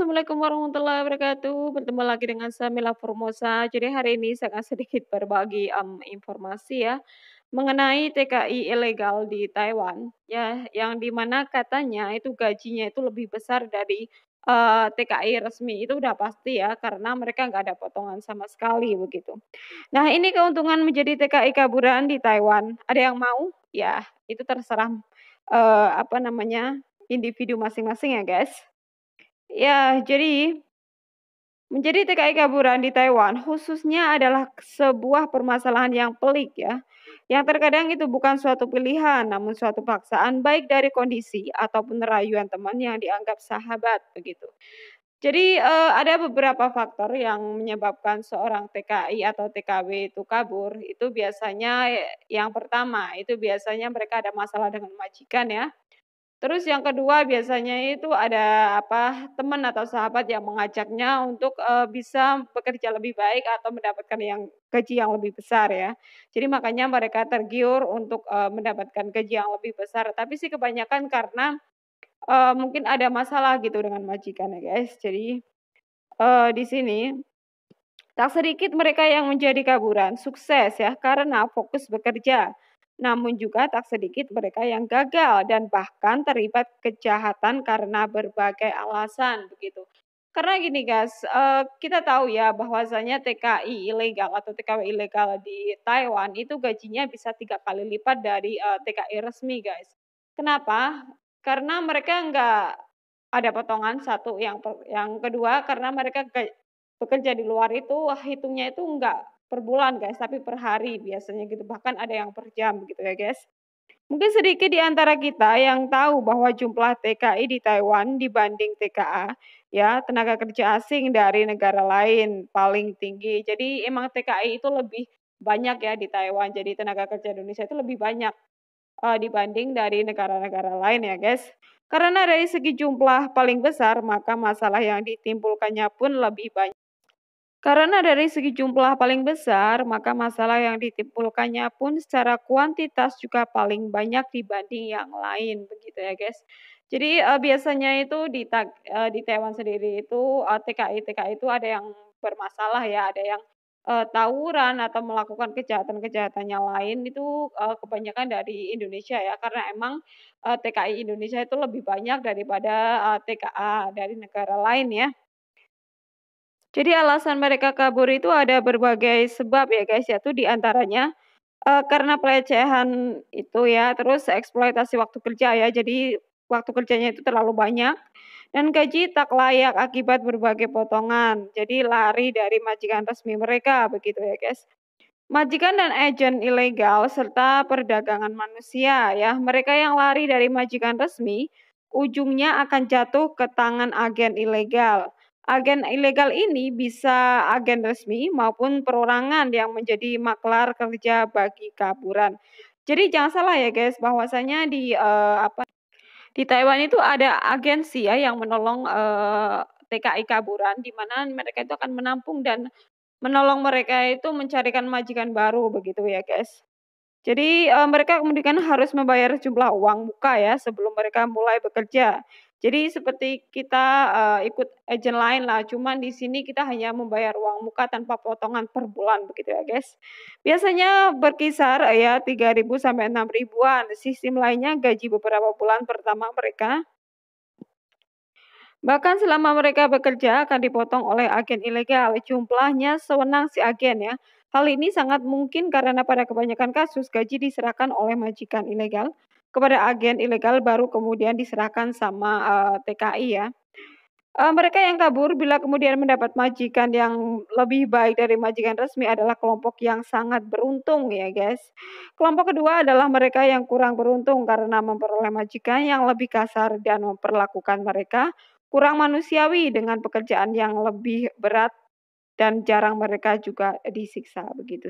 Assalamualaikum warahmatullahi wabarakatuh. Bertemu lagi dengan saya Mila Formosa. Jadi hari ini saya akan sedikit berbagi um, informasi ya mengenai TKI ilegal di Taiwan ya yang dimana katanya itu gajinya itu lebih besar dari uh, TKI resmi itu udah pasti ya karena mereka nggak ada potongan sama sekali begitu. Nah ini keuntungan menjadi TKI kaburan di Taiwan. Ada yang mau? Ya itu terserah uh, apa namanya individu masing-masing ya guys. Ya, jadi menjadi TKI kaburan di Taiwan khususnya adalah sebuah permasalahan yang pelik ya, yang terkadang itu bukan suatu pilihan namun suatu paksaan baik dari kondisi ataupun rayuan teman yang dianggap sahabat begitu. Jadi eh, ada beberapa faktor yang menyebabkan seorang TKI atau TKW itu kabur. Itu biasanya yang pertama, itu biasanya mereka ada masalah dengan majikan ya. Terus yang kedua biasanya itu ada apa teman atau sahabat yang mengajaknya untuk e, bisa bekerja lebih baik atau mendapatkan yang gaji yang lebih besar ya. Jadi makanya mereka tergiur untuk e, mendapatkan gaji yang lebih besar. Tapi sih kebanyakan karena e, mungkin ada masalah gitu dengan majikan ya guys. Jadi e, di sini tak sedikit mereka yang menjadi kaburan sukses ya karena fokus bekerja namun juga tak sedikit mereka yang gagal dan bahkan terlibat kejahatan karena berbagai alasan begitu. Karena gini guys, eh, kita tahu ya bahwasanya TKI ilegal atau TKW ilegal di Taiwan itu gajinya bisa tiga kali lipat dari eh, TKI resmi guys. Kenapa? Karena mereka nggak ada potongan satu yang yang kedua karena mereka bekerja di luar itu ah, hitungnya itu nggak per bulan guys, tapi per hari biasanya gitu. Bahkan ada yang per jam gitu ya guys. Mungkin sedikit di antara kita yang tahu bahwa jumlah TKI di Taiwan dibanding TKA ya tenaga kerja asing dari negara lain paling tinggi. Jadi emang TKI itu lebih banyak ya di Taiwan. Jadi tenaga kerja Indonesia itu lebih banyak uh, dibanding dari negara-negara lain ya guys. Karena dari segi jumlah paling besar maka masalah yang ditimbulkannya pun lebih banyak. Karena dari segi jumlah paling besar, maka masalah yang ditimbulkannya pun secara kuantitas juga paling banyak dibanding yang lain, begitu ya guys. Jadi uh, biasanya itu di uh, di Taiwan sendiri itu uh, eh, TKI TKI itu ada yang bermasalah ya, ada yang uh, tawuran atau melakukan kejahatan kejahatan yang lain itu uh, kebanyakan dari Indonesia ya, karena emang uh, TKI Indonesia itu lebih banyak daripada uh, TKA dari negara lain ya. Jadi alasan mereka kabur itu ada berbagai sebab ya guys, ya. tuh diantaranya uh, eh, karena pelecehan itu ya, terus eksploitasi waktu kerja ya, jadi waktu kerjanya itu terlalu banyak, dan gaji tak layak akibat berbagai potongan, jadi lari dari majikan resmi mereka begitu ya guys. Majikan dan agen ilegal serta perdagangan manusia ya, mereka yang lari dari majikan resmi ujungnya akan jatuh ke tangan agen ilegal Agen ilegal ini bisa agen resmi maupun perorangan yang menjadi maklar kerja bagi kaburan. Jadi jangan salah ya guys bahwasanya di uh, apa di Taiwan itu ada agensi ya yang menolong uh, eh, TKI kaburan di mana mereka itu akan menampung dan menolong mereka itu mencarikan majikan baru begitu ya guys. Jadi uh, mereka kemudian harus membayar jumlah uang muka ya sebelum mereka mulai bekerja. Jadi seperti kita uh, ikut agent lain lah, cuman di sini kita hanya membayar uang muka tanpa potongan per bulan begitu ya guys. Biasanya berkisar uh, ya 3.000 sampai 6.000-an. Sistem lainnya gaji beberapa bulan pertama mereka. Bahkan selama mereka bekerja akan dipotong oleh agen ilegal jumlahnya sewenang si agen ya. Hal ini sangat mungkin karena pada kebanyakan kasus gaji diserahkan oleh majikan ilegal kepada agen ilegal baru kemudian diserahkan sama uh, eh, TKI ya. Uh, mereka yang kabur bila kemudian mendapat majikan yang lebih baik dari majikan resmi adalah kelompok yang sangat beruntung ya guys. Kelompok kedua adalah mereka yang kurang beruntung karena memperoleh majikan yang lebih kasar dan memperlakukan mereka kurang manusiawi dengan pekerjaan yang lebih berat dan jarang mereka juga disiksa begitu.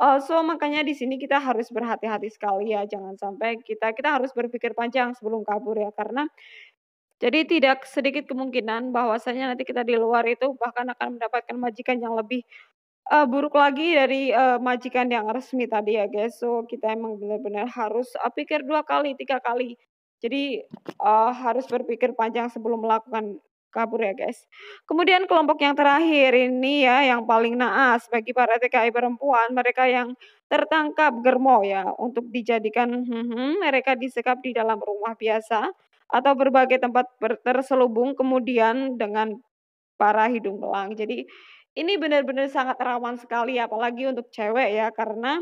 Uh, so makanya di sini kita harus berhati-hati sekali ya, jangan sampai kita kita harus berpikir panjang sebelum kabur ya karena jadi tidak sedikit kemungkinan bahwasanya nanti kita di luar itu bahkan akan mendapatkan majikan yang lebih uh, buruk lagi dari uh, majikan yang resmi tadi ya guys. So kita emang benar-benar harus uh, pikir dua kali, tiga kali. Jadi uh, harus berpikir panjang sebelum melakukan kabur ya guys. Kemudian kelompok yang terakhir ini ya yang paling naas bagi para TKI perempuan, mereka yang tertangkap germo ya untuk dijadikan hmm, mereka disekap di dalam rumah biasa atau berbagai tempat terselubung kemudian dengan para hidung belang. Jadi ini benar-benar sangat rawan sekali apalagi untuk cewek ya karena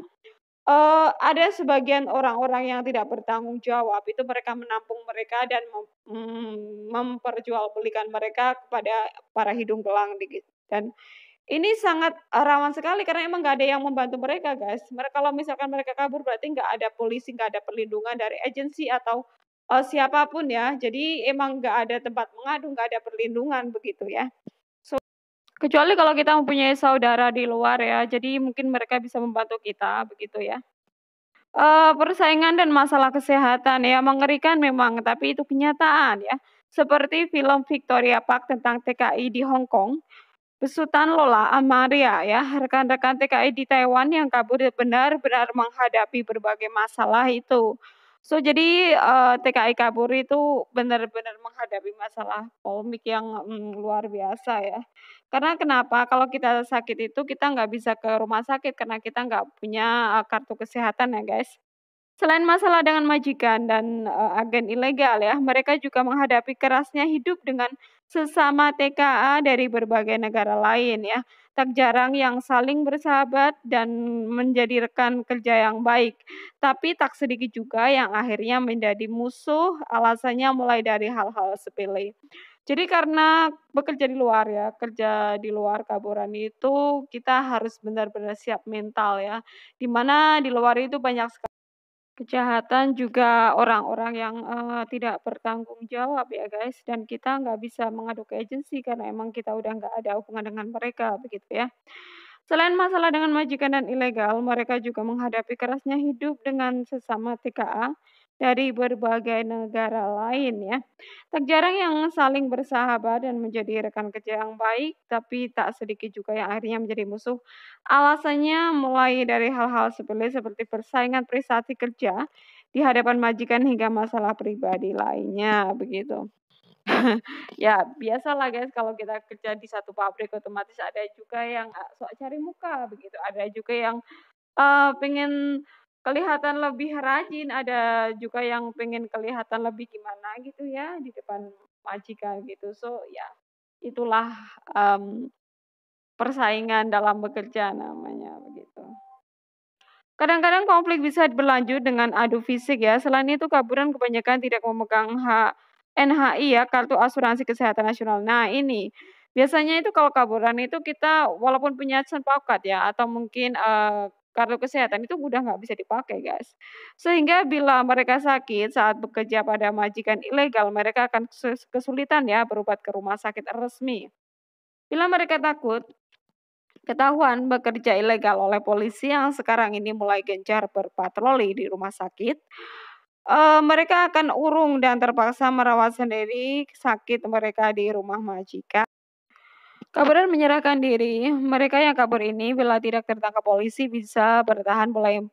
uh, ada sebagian orang-orang yang tidak bertanggung jawab, itu mereka menampung mereka dan mem mm, memperjualbelikan mereka kepada para hidung belang dan ini sangat rawan sekali karena emang nggak ada yang membantu mereka guys. Mereka kalau misalkan mereka kabur berarti nggak ada polisi, nggak ada perlindungan dari agensi atau uh, siapapun ya. Jadi emang nggak ada tempat mengadu, nggak ada perlindungan begitu ya. Kecuali kalau kita mempunyai saudara di luar ya, jadi mungkin mereka bisa membantu kita begitu ya. Uh, persaingan dan masalah kesehatan ya mengerikan memang, tapi itu kenyataan ya. Seperti film Victoria Park tentang TKI di Hong Kong, besutan Lola Amaria ya, rekan-rekan TKI di Taiwan yang kabur benar-benar menghadapi berbagai masalah itu. So jadi uh, eh, TKI Kapolri itu benar-benar menghadapi masalah polemik yang mm, luar biasa ya. Karena kenapa? Kalau kita sakit itu kita nggak bisa ke rumah sakit karena kita nggak punya uh, kartu kesehatan ya guys. Selain masalah dengan majikan dan uh, agen ilegal ya, mereka juga menghadapi kerasnya hidup dengan sesama TKA dari berbagai negara lain ya. Tak jarang yang saling bersahabat dan menjadi rekan kerja yang baik. Tapi tak sedikit juga yang akhirnya menjadi musuh, alasannya mulai dari hal-hal sepele. Jadi karena bekerja di luar ya, kerja di luar kaburan itu kita harus benar-benar siap mental ya. Dimana di luar itu banyak sekali kejahatan juga orang-orang yang uh, tidak bertanggung jawab ya guys dan kita nggak bisa mengadu ke agensi karena emang kita udah nggak ada hubungan dengan mereka begitu ya selain masalah dengan majikan dan ilegal mereka juga menghadapi kerasnya hidup dengan sesama TKA dari berbagai negara lain ya. Tak jarang yang saling bersahabat dan menjadi rekan kerja yang baik, tapi tak sedikit juga yang akhirnya menjadi musuh. Alasannya mulai dari hal-hal sepele seperti persaingan prestasi kerja di hadapan majikan hingga masalah pribadi lainnya begitu. ya biasalah guys kalau kita kerja di satu pabrik otomatis ada juga yang ah, sok cari muka begitu ada juga yang uh, pengen kelihatan lebih rajin, ada juga yang pengen kelihatan lebih gimana gitu ya di depan majikan gitu. So ya itulah um, persaingan dalam bekerja namanya begitu. Kadang-kadang konflik bisa berlanjut dengan adu fisik ya. Selain itu kaburan kebanyakan tidak memegang hak NHI ya, kartu asuransi kesehatan nasional. Nah, ini biasanya itu kalau kaburan itu kita walaupun punya sepakat ya atau mungkin uh, kartu kesehatan itu mudah nggak bisa dipakai guys. Sehingga bila mereka sakit saat bekerja pada majikan ilegal, mereka akan kesulitan ya berobat ke rumah sakit resmi. Bila mereka takut, ketahuan bekerja ilegal oleh polisi yang sekarang ini mulai gencar berpatroli di rumah sakit, e, mereka akan urung dan terpaksa merawat sendiri sakit mereka di rumah majikan. Kabaran menyerahkan diri. Mereka yang kabur ini bila tidak tertangkap polisi bisa bertahan mulai 4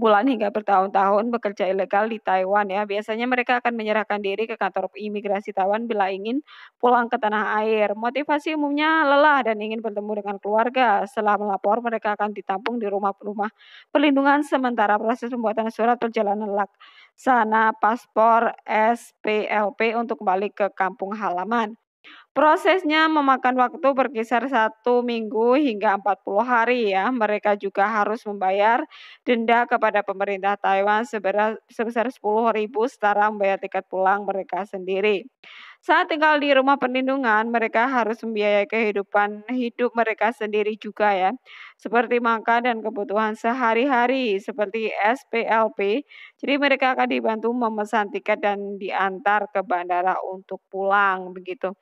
bulan hingga bertahun-tahun bekerja ilegal di Taiwan ya. Biasanya mereka akan menyerahkan diri ke kantor imigrasi Taiwan bila ingin pulang ke tanah air. Motivasi umumnya lelah dan ingin bertemu dengan keluarga. Setelah melapor, mereka akan ditampung di rumah-rumah perlindungan sementara proses pembuatan surat perjalanan laksana paspor SPLP untuk kembali ke kampung halaman. Prosesnya memakan waktu berkisar satu minggu hingga 40 hari ya. Mereka juga harus membayar denda kepada pemerintah Taiwan sebesar ribu setara membayar tiket pulang mereka sendiri. Saat tinggal di rumah perlindungan, mereka harus membiayai kehidupan hidup mereka sendiri juga ya, seperti makan dan kebutuhan sehari-hari seperti SPLP. Jadi mereka akan dibantu memesan tiket dan diantar ke bandara untuk pulang begitu.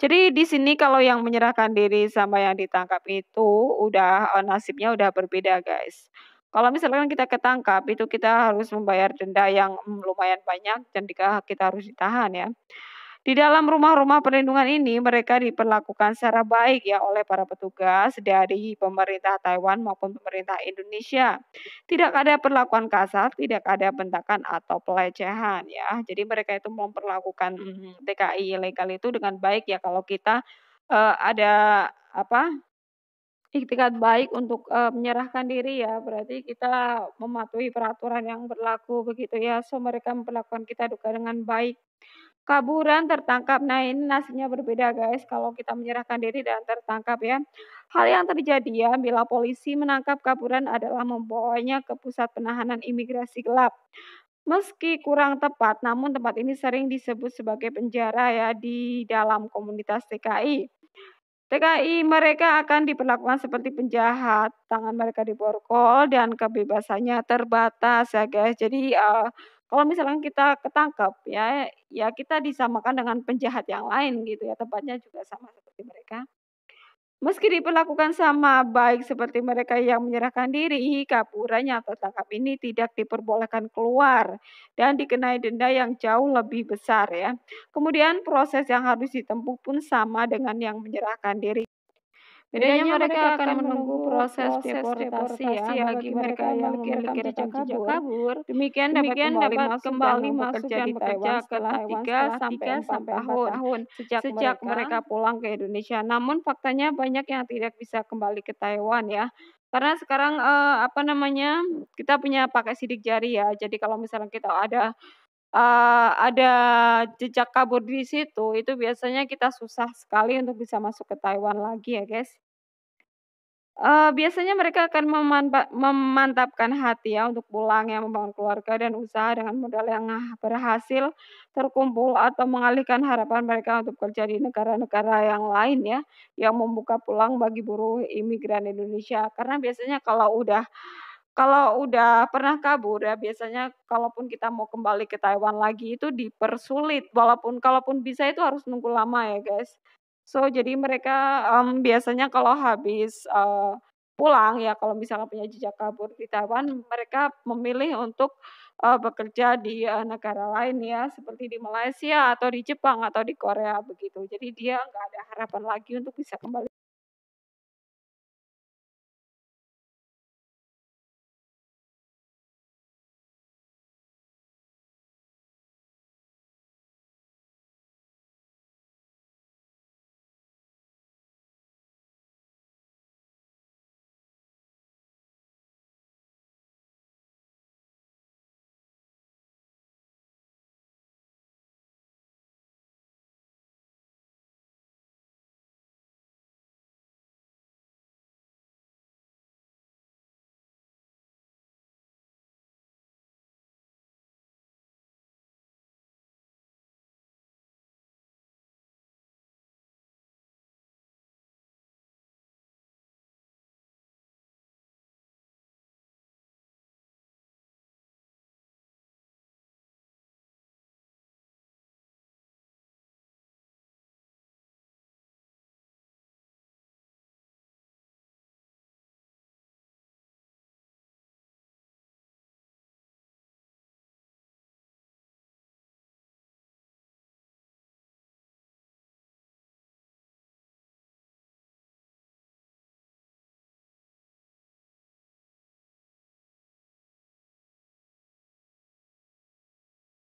Jadi di sini kalau yang menyerahkan diri sama yang ditangkap itu udah eh, nasibnya udah berbeda guys. Kalau misalkan kita ketangkap itu kita harus membayar denda yang lumayan banyak dan kita harus ditahan ya. Di dalam rumah-rumah perlindungan ini, mereka diperlakukan secara baik ya oleh para petugas dari pemerintah Taiwan maupun pemerintah Indonesia. Tidak ada perlakuan kasar, tidak ada bentakan atau pelecehan ya. Jadi mereka itu memperlakukan mhm, TKI ilegal itu dengan baik ya kalau kita uh, ada apa iktikat baik untuk uh, menyerahkan diri ya berarti kita mematuhi peraturan yang berlaku begitu ya so mereka memperlakukan kita juga dengan baik kaburan, tertangkap. Nah ini nasibnya berbeda guys kalau kita menyerahkan diri dan tertangkap ya. Hal yang terjadi ya bila polisi menangkap kaburan adalah membawanya ke pusat penahanan imigrasi gelap. Meski kurang tepat, namun tempat ini sering disebut sebagai penjara ya di dalam komunitas TKI. TKI mereka akan diperlakukan seperti penjahat, tangan mereka diborgol dan kebebasannya terbatas ya guys. Jadi uh, kalau misalnya kita ketangkap ya ya kita disamakan dengan penjahat yang lain gitu ya tempatnya juga sama seperti mereka meski diperlakukan sama baik seperti mereka yang menyerahkan diri kapuranya atau tangkap ini tidak diperbolehkan keluar dan dikenai denda yang jauh lebih besar ya kemudian proses yang harus ditempuh pun sama dengan yang menyerahkan diri Bedanya mereka akan menunggu proses deportasi ya, ya bagi mereka yang memiliki rencana kabur. Demikian, Demikian dapat kembali masuk dan bekerja ke tiga sampai empat tahun, tahun sejak, sejak mereka, mereka pulang ke Indonesia. Namun faktanya banyak yang tidak bisa kembali ke Taiwan ya. Karena sekarang eh, apa namanya? kita punya pakai sidik jari ya. Jadi kalau misalnya kita ada uh, ada jejak kabur di situ, itu biasanya kita susah sekali untuk bisa masuk ke Taiwan lagi ya, guys. Uh, biasanya mereka akan memantapkan hati ya untuk pulang ya, membangun keluarga dan usaha dengan modal yang ah, berhasil terkumpul atau mengalihkan harapan mereka untuk kerja di negara-negara yang lain ya, yang membuka pulang bagi buruh imigran Indonesia. Karena biasanya kalau udah kalau udah pernah kabur ya biasanya kalaupun kita mau kembali ke Taiwan lagi itu dipersulit walaupun kalaupun bisa itu harus nunggu lama ya guys. So jadi mereka um, biasanya kalau habis uh, pulang ya kalau misalnya punya jejak kabur di Taiwan mereka memilih untuk uh, bekerja di uh, negara lain ya seperti di Malaysia atau di Jepang atau di Korea begitu. Jadi dia nggak ada harapan lagi untuk bisa kembali